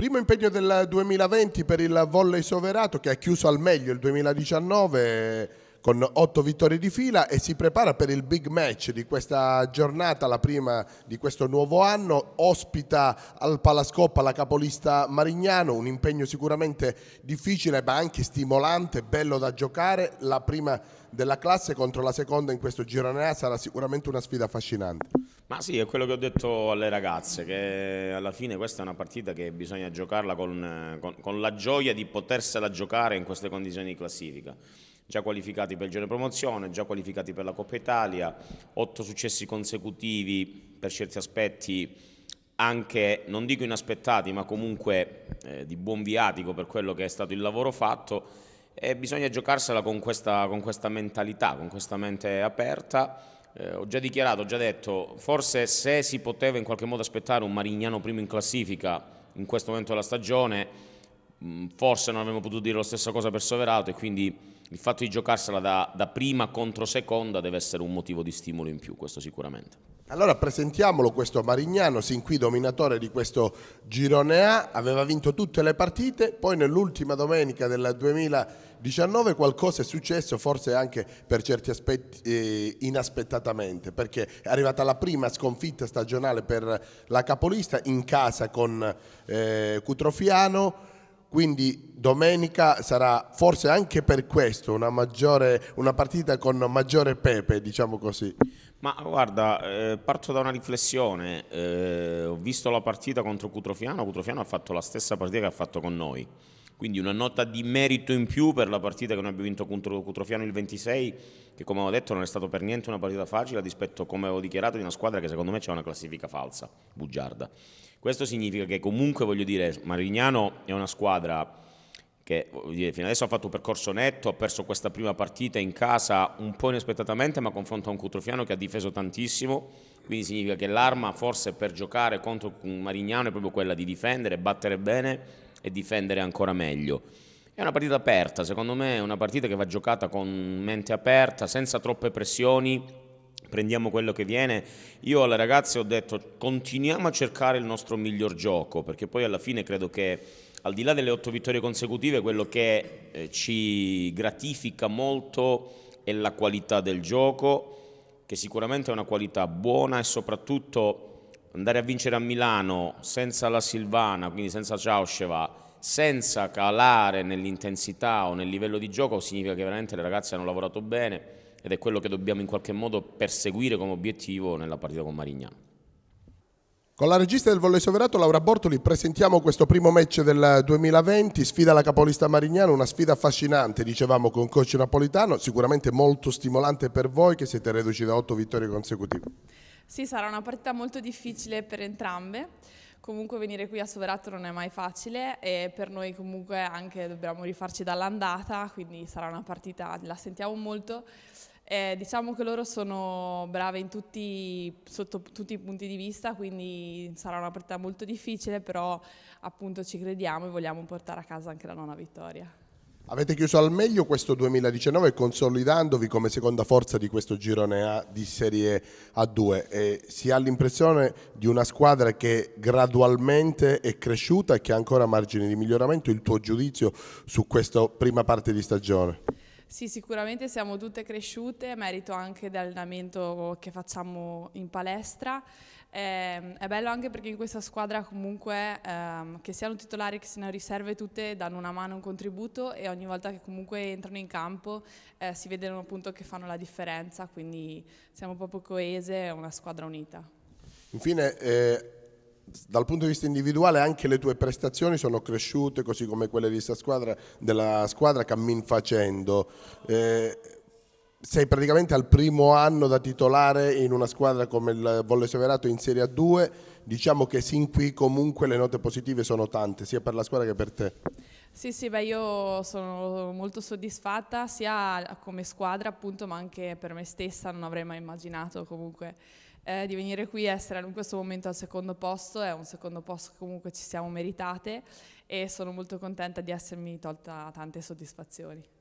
Primo impegno del 2020 per il volley soverato che ha chiuso al meglio il 2019 eh, con otto vittorie di fila e si prepara per il big match di questa giornata, la prima di questo nuovo anno. Ospita al Palascoppa la capolista Marignano, un impegno sicuramente difficile ma anche stimolante, bello da giocare. La prima della classe contro la seconda in questo girone A sarà sicuramente una sfida affascinante. Ma sì, è quello che ho detto alle ragazze, che alla fine questa è una partita che bisogna giocarla con, con, con la gioia di potersela giocare in queste condizioni di classifica. Già qualificati per il giorno di promozione, già qualificati per la Coppa Italia, otto successi consecutivi per certi aspetti anche, non dico inaspettati, ma comunque eh, di buon viatico per quello che è stato il lavoro fatto e bisogna giocarsela con questa, con questa mentalità, con questa mente aperta eh, ho già dichiarato, ho già detto, forse se si poteva in qualche modo aspettare un Marignano primo in classifica in questo momento della stagione, Mm, forse non avremmo potuto dire la stessa cosa per Soverato e quindi il fatto di giocarsela da, da, prima contro seconda deve essere un motivo di stimolo in più, questo sicuramente. Allora presentiamolo questo Marignano, sin qui dominatore di questo girone A, aveva vinto tutte le partite, poi nell'ultima domenica del 2019 qualcosa è successo, forse anche per certi aspetti eh, inaspettatamente, perché è arrivata la prima sconfitta stagionale per la capolista in casa con eh, Cutrofiano, quindi domenica sarà forse anche per questo una, maggiore, una partita con maggiore pepe, diciamo così. Ma guarda, eh, parto da una riflessione, eh, ho visto la partita contro Cutrofiano, Cutrofiano ha fatto la stessa partita che ha fatto con noi, quindi una nota di merito in più per la partita che noi abbiamo vinto contro Cutrofiano il 26, che come avevo detto non è stata per niente una partita facile, a dispetto, come avevo dichiarato, di una squadra che secondo me c'è una classifica falsa, bugiarda. Questo significa che comunque, voglio dire, Marignano è una squadra che dire, fino adesso ha fatto un percorso netto, ha perso questa prima partita in casa un po' inaspettatamente, ma confronta un Cutrofiano che ha difeso tantissimo, quindi significa che l'arma forse per giocare contro Marignano è proprio quella di difendere, battere bene e difendere ancora meglio. È una partita aperta, secondo me è una partita che va giocata con mente aperta, senza troppe pressioni, prendiamo quello che viene. Io alle ragazze ho detto continuiamo a cercare il nostro miglior gioco, perché poi alla fine credo che al di là delle otto vittorie consecutive, quello che eh, ci gratifica molto è la qualità del gioco, che sicuramente è una qualità buona e soprattutto andare a vincere a Milano senza la Silvana, quindi senza Ciaosceva, senza calare nell'intensità o nel livello di gioco, significa che veramente le ragazze hanno lavorato bene ed è quello che dobbiamo in qualche modo perseguire come obiettivo nella partita con Marignano. Con la regista del volley soverato Laura Bortoli presentiamo questo primo match del 2020, sfida alla capolista Marignano, una sfida affascinante, dicevamo con coach napolitano, sicuramente molto stimolante per voi che siete reduci da otto vittorie consecutive. Sì, sarà una partita molto difficile per entrambe. Comunque venire qui a Soverato non è mai facile e per noi comunque anche dobbiamo rifarci dall'andata, quindi sarà una partita, la sentiamo molto. Eh, diciamo che loro sono brave tutti, sotto tutti i punti di vista, quindi sarà una partita molto difficile, però appunto ci crediamo e vogliamo portare a casa anche la nona vittoria. Avete chiuso al meglio questo 2019 consolidandovi come seconda forza di questo girone A di Serie A2 e si ha l'impressione di una squadra che gradualmente è cresciuta e che ha ancora margini di miglioramento. Il tuo giudizio su questa prima parte di stagione? Sì, sicuramente siamo tutte cresciute, merito anche dell'allenamento che facciamo in palestra. Eh, è bello anche perché in questa squadra comunque ehm, che siano titolari che siano riserve tutte danno una mano un contributo e ogni volta che comunque entrano in campo eh, si vedono appunto che fanno la differenza, quindi siamo proprio coese, una squadra unita. Infine, eh dal punto di vista individuale anche le tue prestazioni sono cresciute, così come quelle di squadra, della squadra cammin facendo. Eh, sei praticamente al primo anno da titolare in una squadra come il Volle Severato in Serie A2. Diciamo che sin qui comunque le note positive sono tante, sia per la squadra che per te. Sì, sì, beh, io sono molto soddisfatta sia come squadra appunto, ma anche per me stessa, non avrei mai immaginato comunque eh, di venire qui e essere in questo momento al secondo posto, è un secondo posto che comunque ci siamo meritate e sono molto contenta di essermi tolta tante soddisfazioni.